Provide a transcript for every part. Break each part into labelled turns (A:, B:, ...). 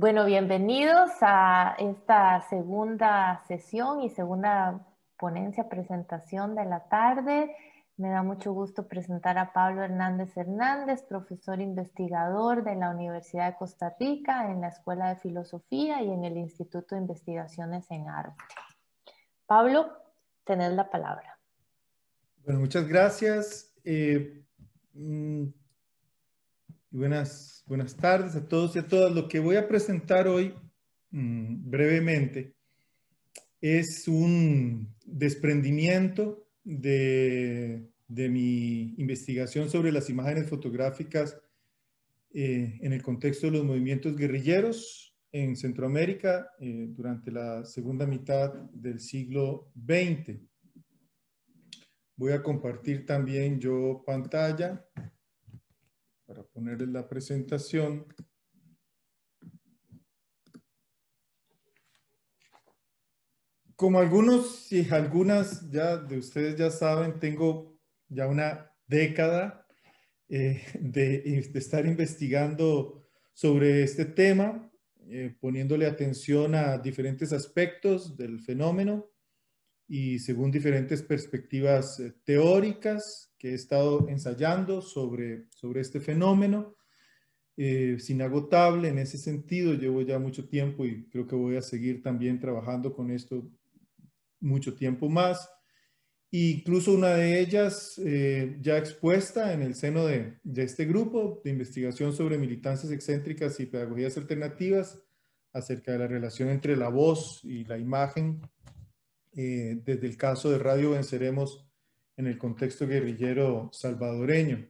A: Bueno, bienvenidos a esta segunda sesión y segunda ponencia, presentación de la tarde. Me da mucho gusto presentar a Pablo Hernández Hernández, profesor investigador de la Universidad de Costa Rica en la Escuela de Filosofía y en el Instituto de Investigaciones en Arte. Pablo, tenés la palabra. Bueno, muchas gracias. Eh, mm, buenas, buenas tardes a todos y a todas. Lo que voy a presentar hoy mm, brevemente es un desprendimiento de, mi investigación sobre las imágenes fotográficas eh, en el contexto de los movimientos guerrilleros en Centroamérica eh, durante la segunda mitad del siglo XX. Voy a compartir también yo pantalla para ponerle la presentación. Como algunos y algunas ya de ustedes ya saben, tengo ya una década eh, de, estar investigando sobre este tema, eh, poniéndole atención a diferentes aspectos del fenómeno y según diferentes perspectivas eh, teóricas que he estado ensayando sobre, sobre este fenómeno. Eh, es en ese sentido, llevo ya mucho tiempo y creo que voy a seguir también trabajando con esto mucho tiempo más. incluso una de ellas eh, ya expuesta en el seno de, este grupo de investigación sobre militancias excéntricas y pedagogías alternativas acerca de la relación entre la voz y la imagen. Eh, desde el caso de Radio Venceremos en el contexto guerrillero salvadoreño.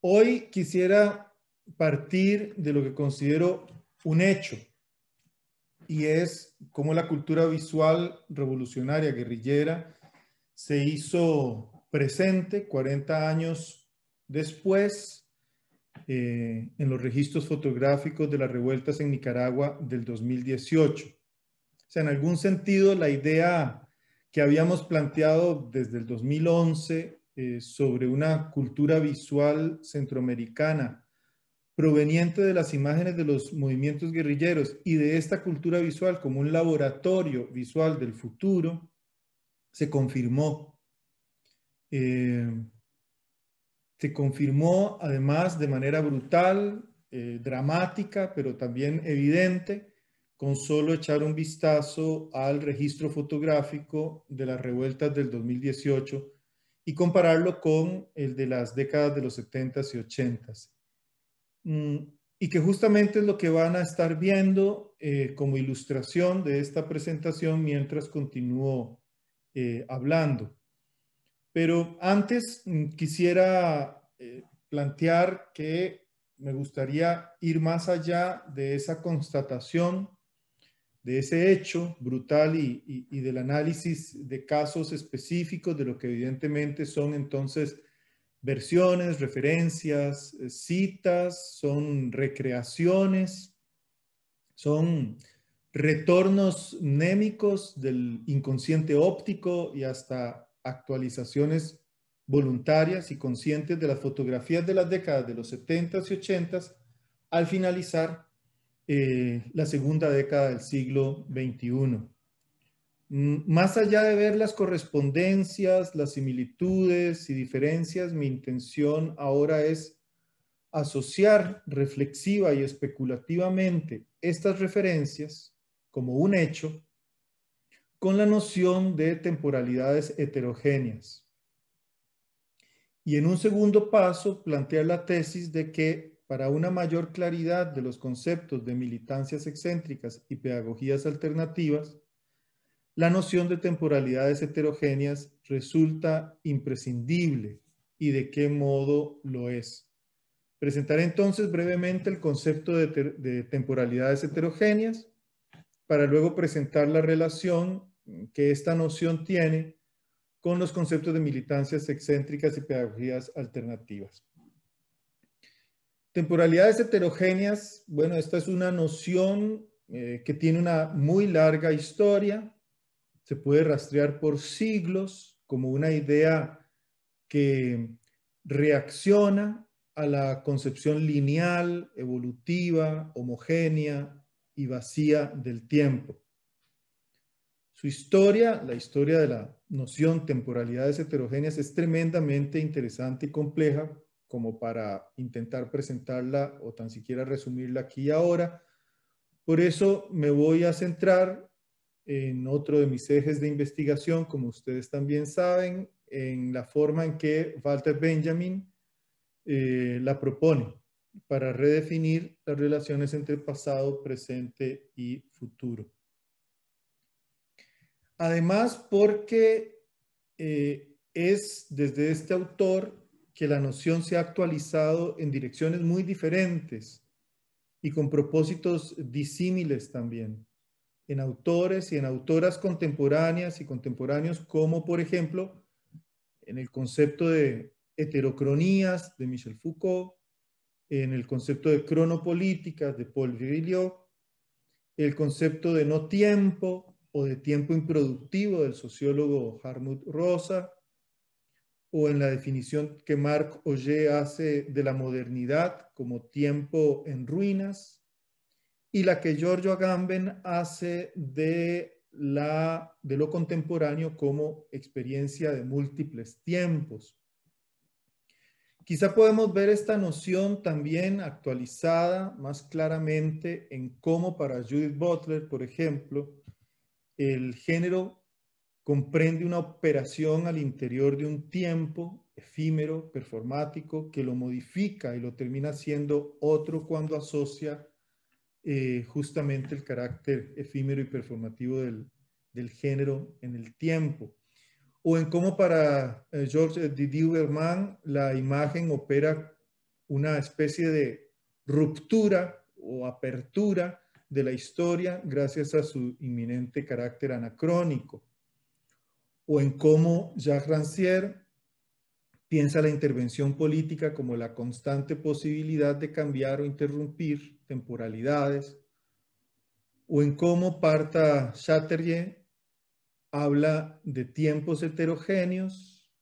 A: Hoy quisiera partir de lo que considero un hecho, y es cómo la cultura visual revolucionaria guerrillera se hizo presente 40 años después eh, en los registros fotográficos de las revueltas en Nicaragua del 2018. O sea, en algún sentido la idea que habíamos planteado desde el 2011 eh, sobre una cultura visual centroamericana proveniente de las imágenes de los movimientos guerrilleros y de esta cultura visual como un laboratorio visual del futuro, se confirmó. Eh, se confirmó además de manera brutal, eh, dramática, pero también evidente, con solo echar un vistazo al registro fotográfico de las revueltas del 2018 y compararlo con el de las décadas de los 70 s y 80. s mm, Y que justamente es lo que van a estar viendo eh, como ilustración de esta presentación mientras continúo eh, hablando. Pero antes mm, quisiera eh, plantear que me gustaría ir más allá de esa constatación de ese hecho brutal y, del análisis de casos específicos de lo que evidentemente son entonces versiones, referencias, eh, citas, son recreaciones, son retornos némicos del inconsciente óptico y hasta actualizaciones voluntarias y conscientes de las fotografías de las décadas de los 70s y 80s al finalizar eh, la segunda década del siglo XXI. Mm, más allá de ver las correspondencias, las similitudes y diferencias, mi intención ahora es asociar reflexiva y especulativamente estas referencias como un hecho con la noción de temporalidades heterogéneas. Y en un segundo paso, plantear la tesis de que para una mayor claridad de los conceptos de militancias excéntricas y pedagogías alternativas, la noción de temporalidades heterogéneas resulta imprescindible y de qué modo lo es. Presentaré entonces brevemente el concepto de, temporalidades heterogéneas para luego presentar la relación que esta noción tiene con los conceptos de militancias excéntricas y pedagogías alternativas. Temporalidades heterogéneas, bueno, esta es una noción eh, que tiene una muy larga historia, se puede rastrear por siglos como una idea que reacciona a la concepción lineal, evolutiva, homogénea y vacía del tiempo. Su historia, la historia de la noción temporalidades heterogéneas, es tremendamente interesante y compleja como para intentar presentarla o tan siquiera resumirla aquí y ahora. Por eso me voy a centrar en otro de mis ejes de investigación, como ustedes también saben, en la forma en que Walter Benjamin eh, la propone para redefinir las relaciones entre pasado, presente y futuro. Además, porque eh, es desde este autor que la noción se ha actualizado en direcciones muy diferentes y con propósitos disímiles también, en autores y en autoras contemporáneas y contemporáneos, como por ejemplo en el concepto de heterocronías de Michel Foucault, en el concepto de cronopolítica de Paul Virilio, el concepto de no tiempo o de tiempo improductivo del sociólogo Harmut Rosa, o en la definición que Marc Ollé hace de la modernidad como tiempo en ruinas, y la que Giorgio Agamben hace de, la, de lo contemporáneo como experiencia de múltiples tiempos. Quizá podemos ver esta noción también actualizada más claramente en cómo para Judith Butler, por ejemplo, el género comprende una operación al interior de un tiempo efímero, performático, que lo modifica y lo termina siendo otro cuando asocia eh, justamente el carácter efímero y performativo del, género en el tiempo. O en cómo para eh, George eh, Didier Berman la imagen opera una especie de ruptura o apertura de la historia gracias a su inminente carácter anacrónico o en cómo Jacques Rancière piensa la intervención política como la constante posibilidad de cambiar o interrumpir temporalidades, o en cómo Parta Chatterjee habla de tiempos heterogéneos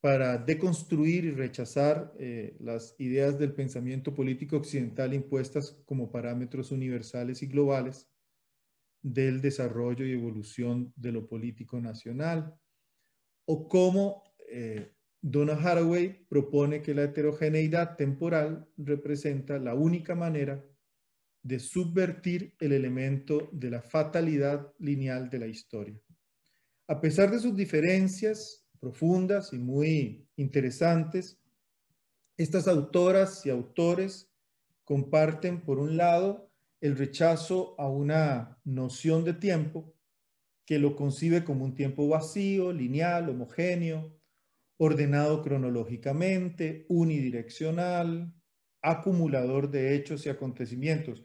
A: para deconstruir y rechazar eh, las ideas del pensamiento político occidental impuestas como parámetros universales y globales del desarrollo y evolución de lo político nacional, o cómo eh, Donna Haraway propone que la heterogeneidad temporal representa la única manera de subvertir el elemento de la fatalidad lineal de la historia. A pesar de sus diferencias profundas y muy interesantes, estas autoras y autores comparten, por un lado, el rechazo a una noción de tiempo que lo concibe como un tiempo vacío, lineal, homogéneo, ordenado cronológicamente, unidireccional, acumulador de hechos y acontecimientos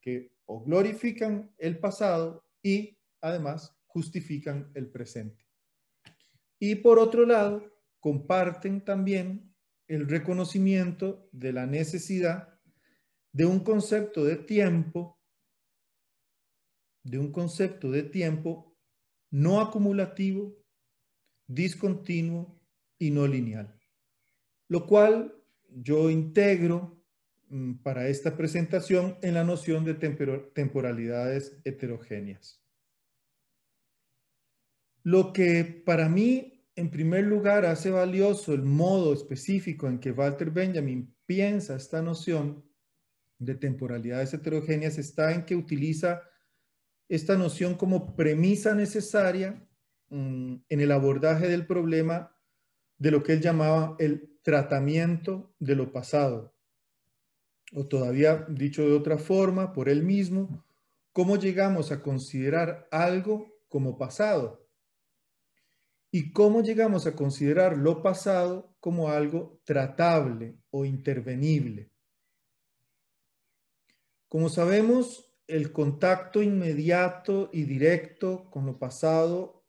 A: que o glorifican el pasado y además justifican el presente. Y por otro lado, comparten también el reconocimiento de la necesidad de un concepto de tiempo, de un concepto de tiempo no acumulativo, discontinuo y no lineal, lo cual yo integro mm, para esta presentación en la noción de temporalidades heterogéneas. Lo que para mí, en primer lugar, hace valioso el modo específico en que Walter Benjamin piensa esta noción de temporalidades heterogéneas está en que utiliza esta noción como premisa necesaria mm, en el abordaje del problema de lo que él llamaba el tratamiento de lo pasado, o todavía dicho de otra forma, por él mismo, cómo llegamos a considerar algo como pasado y cómo llegamos a considerar lo pasado como algo tratable o intervenible. Como sabemos, el contacto inmediato y directo con lo pasado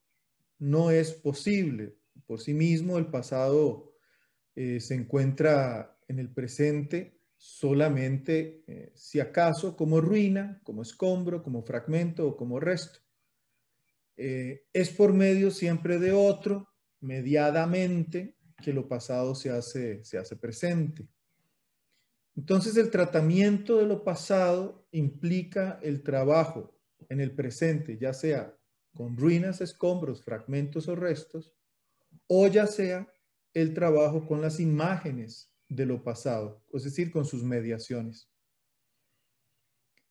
A: no es posible. Por sí mismo, el pasado eh, se encuentra en el presente solamente, eh, si acaso, como ruina, como escombro, como fragmento o como resto. Eh, es por medio siempre de otro, mediadamente, que lo pasado se hace presente. Entonces el tratamiento de lo pasado implica el trabajo en el presente, ya sea con ruinas, escombros, fragmentos o restos, o ya sea el trabajo con las imágenes de lo pasado, es decir, con sus mediaciones.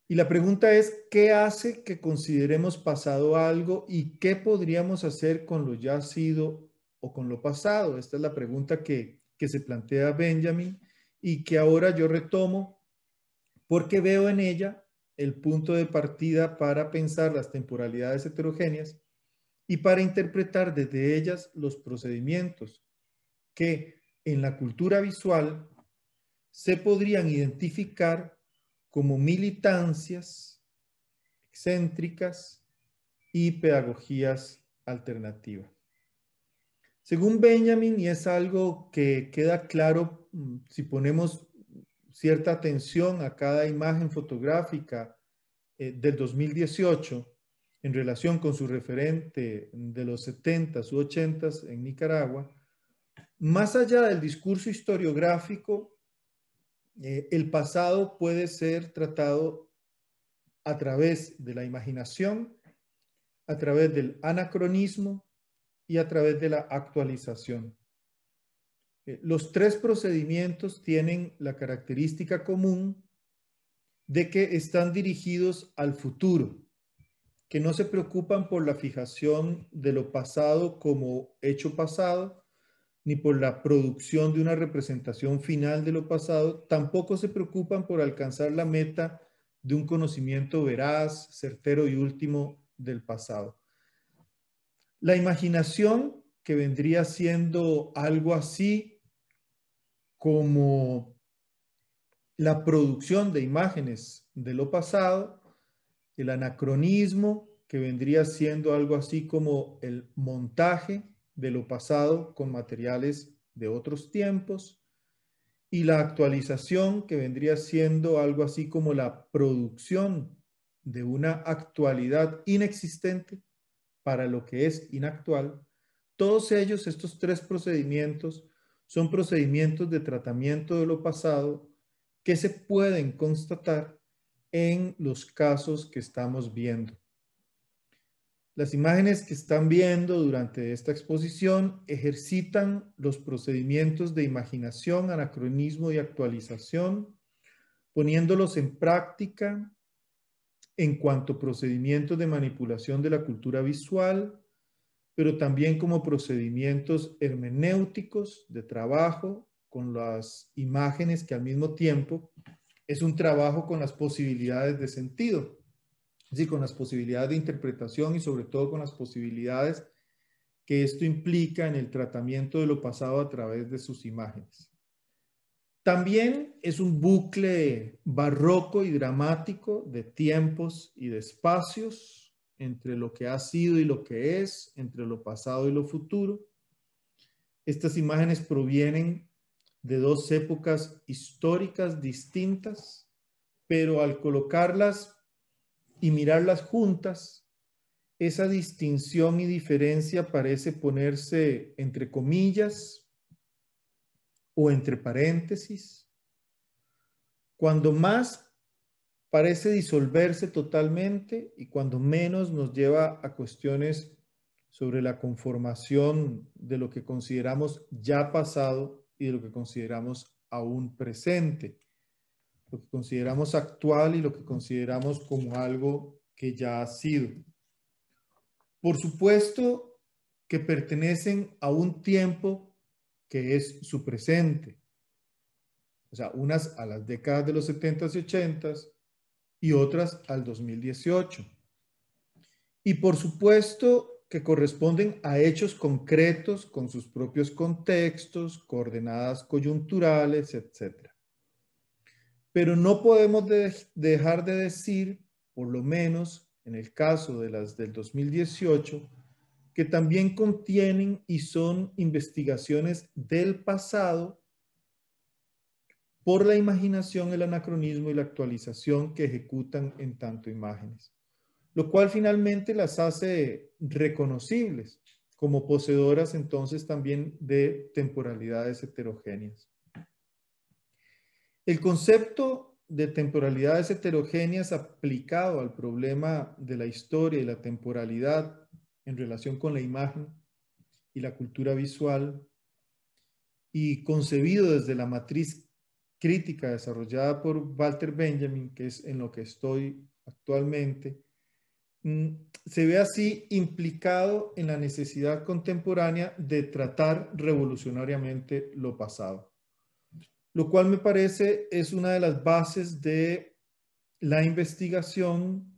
A: Y la pregunta es, ¿qué hace que consideremos pasado algo y qué podríamos hacer con lo ya sido o con lo pasado? Esta es la pregunta que, se plantea Benjamin y que ahora yo retomo porque veo en ella el punto de partida para pensar las temporalidades heterogéneas y para interpretar desde ellas los procedimientos que en la cultura visual se podrían identificar como militancias excéntricas y pedagogías alternativas. Según Benjamin, y es algo que queda claro mm, si ponemos cierta atención a cada imagen fotográfica eh, del 2018 en relación con su referente de los 70s u 80s en Nicaragua, más allá del discurso historiográfico, eh, el pasado puede ser tratado a través de la imaginación, a través del anacronismo, y a través de la actualización. Eh, los tres procedimientos tienen la característica común de que están dirigidos al futuro, que no se preocupan por la fijación de lo pasado como hecho pasado, ni por la producción de una representación final de lo pasado, tampoco se preocupan por alcanzar la meta de un conocimiento veraz, certero y último del pasado. La imaginación, que vendría siendo algo así como la producción de imágenes de lo pasado, el anacronismo, que vendría siendo algo así como el montaje de lo pasado con materiales de otros tiempos, y la actualización, que vendría siendo algo así como la producción de una actualidad inexistente para lo que es inactual, todos ellos, estos tres procedimientos, son procedimientos de tratamiento de lo pasado que se pueden constatar en los casos que estamos viendo. Las imágenes que están viendo durante esta exposición ejercitan los procedimientos de imaginación, anacronismo y actualización, poniéndolos en práctica en cuanto a procedimientos de manipulación de la cultura visual, pero también como procedimientos hermenéuticos de trabajo con las imágenes que al mismo tiempo es un trabajo con las posibilidades de sentido, es con las posibilidades de interpretación y sobre todo con las posibilidades que esto implica en el tratamiento de lo pasado a través de sus imágenes. También es un bucle barroco y dramático de tiempos y de espacios entre lo que ha sido y lo que es, entre lo pasado y lo futuro. Estas imágenes provienen de dos épocas históricas distintas, pero al colocarlas y mirarlas juntas, esa distinción y diferencia parece ponerse entre comillas o entre paréntesis, cuando más parece disolverse totalmente y cuando menos nos lleva a cuestiones sobre la conformación de lo que consideramos ya pasado y de lo que consideramos aún presente, lo que consideramos actual y lo que consideramos como algo que ya ha sido. Por supuesto que pertenecen a un tiempo que es su presente. O sea, unas a las décadas de los 70s y 80s y otras al 2018. Y por supuesto que corresponden a hechos concretos con sus propios contextos, coordenadas coyunturales, etc. Pero no podemos dejar de decir, por lo menos en el caso de las del 2018, que también contienen y son investigaciones del pasado por la imaginación, el anacronismo y la actualización que ejecutan en tanto imágenes, lo cual finalmente las hace reconocibles como poseedoras entonces también de temporalidades heterogéneas. El concepto de temporalidades heterogéneas aplicado al problema de la historia y la temporalidad en relación con la imagen y la cultura visual y concebido desde la matriz crítica desarrollada por Walter Benjamin, que es en lo que estoy actualmente, mm, se ve así implicado en la necesidad contemporánea de tratar revolucionariamente lo pasado, lo cual me parece es una de las bases de la investigación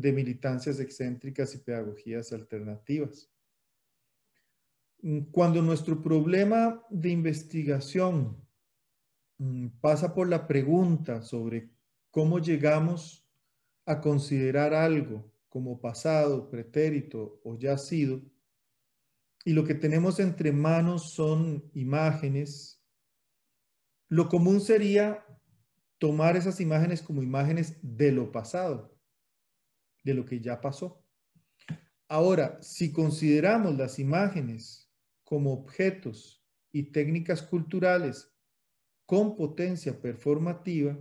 A: de militancias excéntricas y pedagogías alternativas. Cuando nuestro problema de investigación mm, pasa por la pregunta sobre cómo llegamos a considerar algo como pasado, pretérito o ya sido, y lo que tenemos entre manos son imágenes, lo común sería tomar esas imágenes como imágenes de lo pasado de lo que ya pasó. Ahora, si consideramos las imágenes como objetos y técnicas culturales con potencia performativa,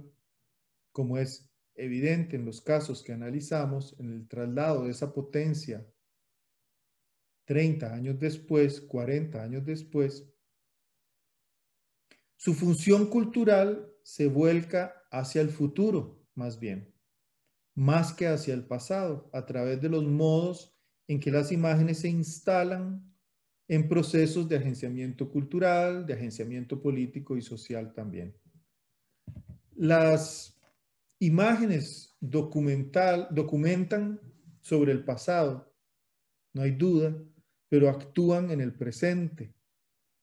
A: como es evidente en los casos que analizamos, en el traslado de esa potencia 30 años después, 40 años después, su función cultural se vuelca hacia el futuro, más bien más que hacia el pasado, a través de los modos en que las imágenes se instalan en procesos de agenciamiento cultural, de agenciamiento político y social también. Las imágenes documental, documentan sobre el pasado, no hay duda, pero actúan en el presente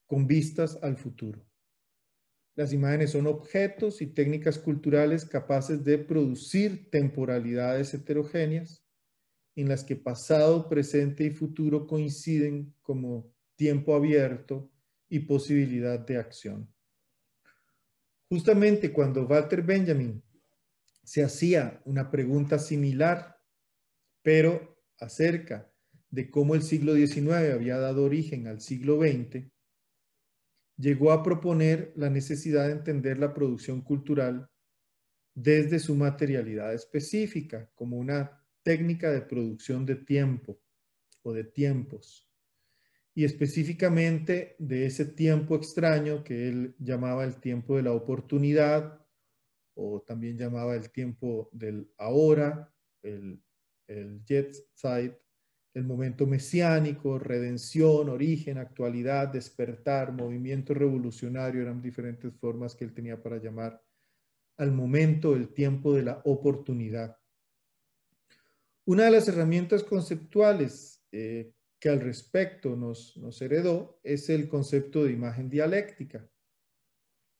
A: con vistas al futuro. Las imágenes son objetos y técnicas culturales capaces de producir temporalidades heterogéneas en las que pasado, presente y futuro coinciden como tiempo abierto y posibilidad de acción. Justamente cuando Walter Benjamin se hacía una pregunta similar, pero acerca de cómo el siglo XIX había dado origen al siglo XX, llegó a proponer la necesidad de entender la producción cultural desde su materialidad específica, como una técnica de producción de tiempo o de tiempos, y específicamente de ese tiempo extraño que él llamaba el tiempo de la oportunidad o también llamaba el tiempo del ahora, el, jet side el momento mesiánico, redención, origen, actualidad, despertar, movimiento revolucionario, eran diferentes formas que él tenía para llamar al momento, el tiempo de la oportunidad. Una de las herramientas conceptuales eh, que al respecto nos, nos heredó es el concepto de imagen dialéctica.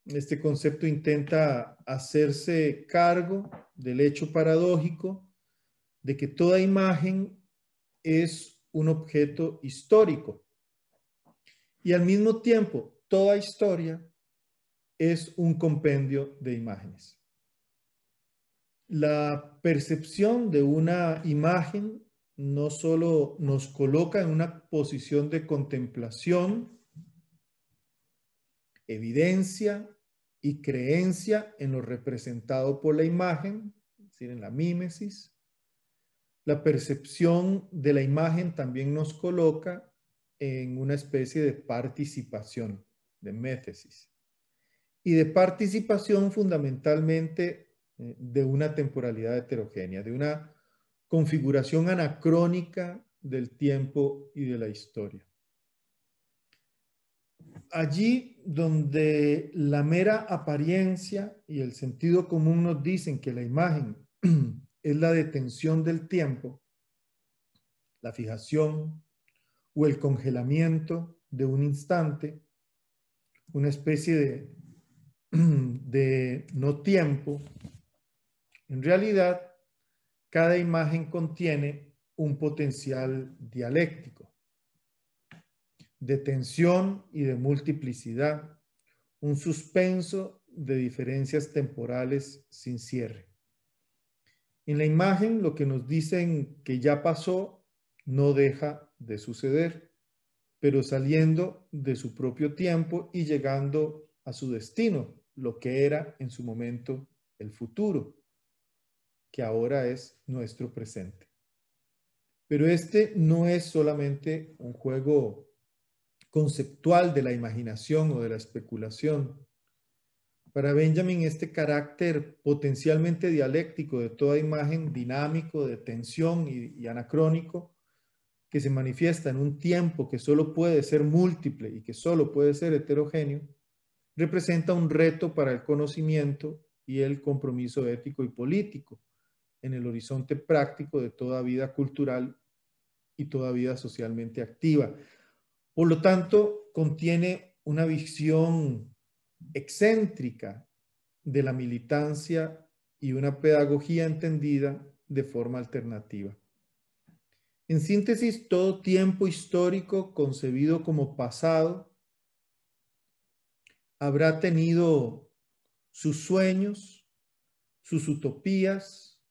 A: Este concepto intenta hacerse cargo del hecho paradójico de que toda imagen es un objeto histórico. Y al mismo tiempo, toda historia es un compendio de imágenes. La percepción de una imagen no solo nos coloca en una posición de contemplación, evidencia y creencia en lo representado por la imagen, es decir, en la mímesis, la percepción de la imagen también nos coloca en una especie de participación, de métesis. Y de participación fundamentalmente eh, de una temporalidad heterogénea, de una configuración anacrónica del tiempo y de la historia. Allí donde la mera apariencia y el sentido común nos dicen que la imagen es la detención del tiempo, la fijación o el congelamiento de un instante, una especie de, de no tiempo. En realidad, cada imagen contiene un potencial dialéctico de tensión y de multiplicidad, un suspenso de diferencias temporales sin cierre. En la imagen lo que nos dicen que ya pasó no deja de suceder, pero saliendo de su propio tiempo y llegando a su destino, lo que era en su momento el futuro, que ahora es nuestro presente. Pero este no es solamente un juego conceptual de la imaginación o de la especulación, para Benjamin, este carácter potencialmente dialéctico de toda imagen, dinámico, de tensión y, anacrónico, que se manifiesta en un tiempo que solo puede ser múltiple y que solo puede ser heterogéneo, representa un reto para el conocimiento y el compromiso ético y político en el horizonte práctico de toda vida cultural y toda vida socialmente activa. Por lo tanto, contiene una visión excéntrica de la militancia y una pedagogía entendida de forma alternativa. En síntesis, todo tiempo histórico concebido como pasado habrá tenido sus sueños, sus utopías,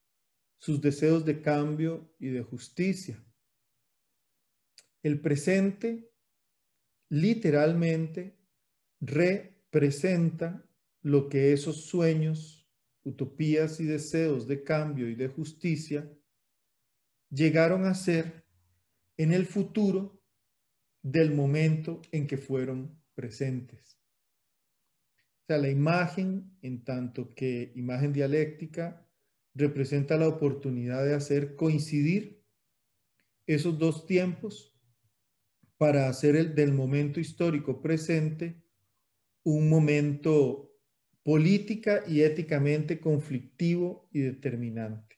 A: sus deseos de cambio y de justicia. El presente literalmente re presenta lo que esos sueños, utopías y deseos de cambio y de justicia llegaron a ser en el futuro del momento en que fueron presentes. O sea, la imagen, en tanto que imagen dialéctica, representa la oportunidad de hacer coincidir esos dos tiempos para hacer el del momento histórico presente un momento política y éticamente conflictivo y determinante.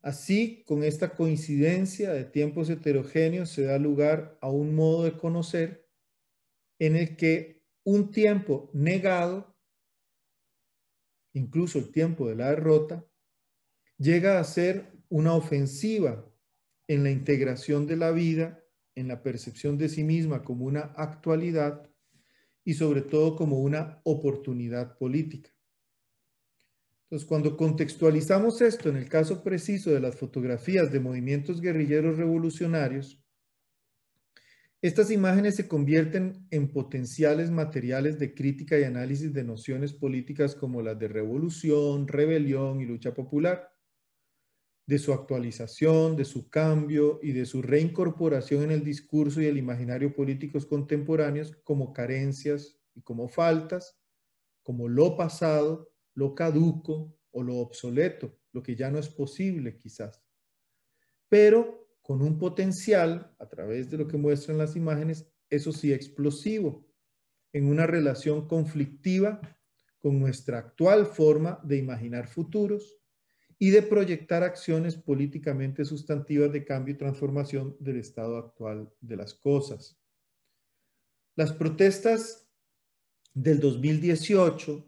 A: Así, con esta coincidencia de tiempos heterogéneos se da lugar a un modo de conocer en el que un tiempo negado, incluso el tiempo de la derrota, llega a ser una ofensiva en la integración de la vida, en la percepción de sí misma como una actualidad y sobre todo como una oportunidad política. Entonces, cuando contextualizamos esto en el caso preciso de las fotografías de movimientos guerrilleros revolucionarios, estas imágenes se convierten en potenciales materiales de crítica y análisis de nociones políticas como las de revolución, rebelión y lucha popular de su actualización, de su cambio y de su reincorporación en el discurso y el imaginario políticos contemporáneos como carencias y como faltas, como lo pasado, lo caduco o lo obsoleto, lo que ya no es posible quizás. Pero con un potencial, a través de lo que muestran las imágenes, eso sí, explosivo, en una relación conflictiva con nuestra actual forma de imaginar futuros y de proyectar acciones políticamente sustantivas de cambio y transformación del estado actual de las cosas. Las protestas del 2018,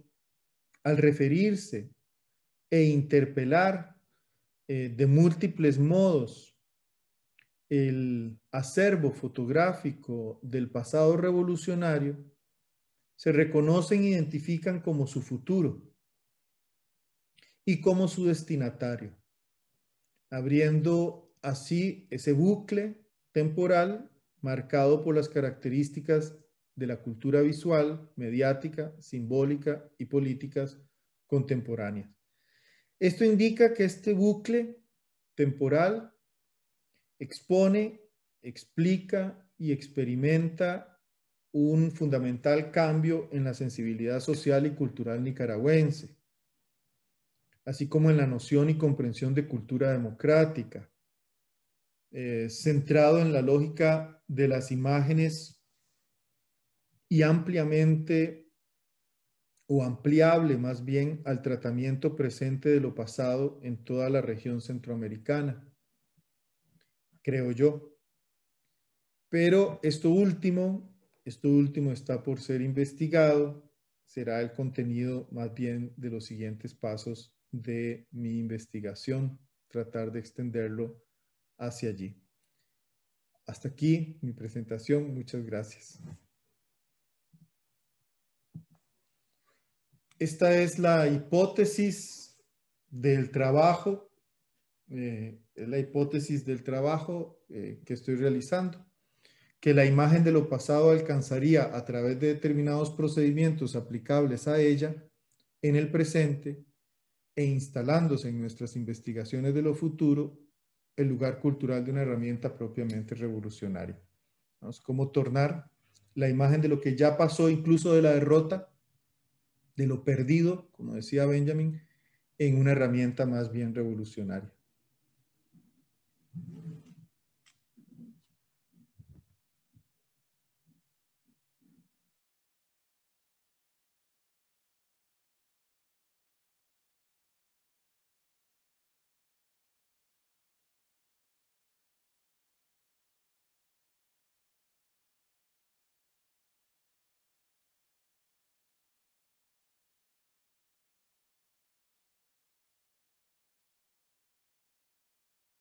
A: al referirse e interpelar eh, de múltiples modos el acervo fotográfico del pasado revolucionario, se reconocen e identifican como su futuro y como su destinatario, abriendo así ese bucle temporal marcado por las características de la cultura visual, mediática, simbólica y políticas contemporáneas. Esto indica que este bucle temporal expone, explica y experimenta un fundamental cambio en la sensibilidad social y cultural nicaragüense así como en la noción y comprensión de cultura democrática, eh, centrado en la lógica de las imágenes y ampliamente o ampliable más bien al tratamiento presente de lo pasado en toda la región centroamericana, creo yo. Pero esto último, esto último está por ser investigado, será el contenido más bien de los siguientes pasos de mi investigación, tratar de extenderlo hacia allí. Hasta aquí mi presentación. Muchas gracias. Esta es la hipótesis del trabajo, eh, la hipótesis del trabajo eh, que estoy realizando, que la imagen de lo pasado alcanzaría a través de determinados procedimientos aplicables a ella en el presente e instalándose en nuestras investigaciones de lo futuro el lugar cultural de una herramienta propiamente revolucionaria. Cómo Es como tornar la imagen de lo que ya pasó, incluso de la derrota, de lo perdido, como decía Benjamin, en una herramienta más bien revolucionaria.